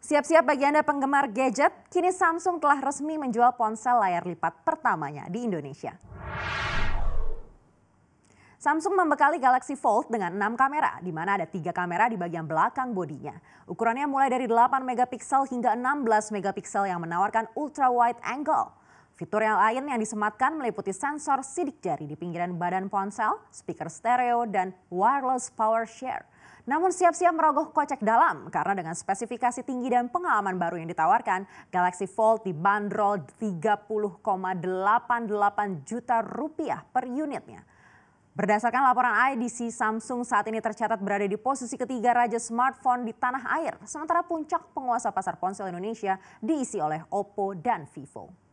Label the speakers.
Speaker 1: Siap-siap bagi Anda penggemar gadget, kini Samsung telah resmi menjual ponsel layar lipat pertamanya di Indonesia. Samsung membekali Galaxy Fold dengan 6 kamera, di mana ada 3 kamera di bagian belakang bodinya. Ukurannya mulai dari 8 megapiksel hingga 16 megapiksel yang menawarkan ultra wide angle. Fitur yang lain yang disematkan meliputi sensor sidik jari di pinggiran badan ponsel, speaker stereo, dan wireless power share. Namun siap-siap merogoh kocek dalam karena dengan spesifikasi tinggi dan pengalaman baru yang ditawarkan, Galaxy Fold dibanderol 30,88 juta rupiah per unitnya. Berdasarkan laporan IDC, Samsung saat ini tercatat berada di posisi ketiga raja smartphone di tanah air, sementara puncak penguasa pasar ponsel Indonesia diisi oleh Oppo dan Vivo.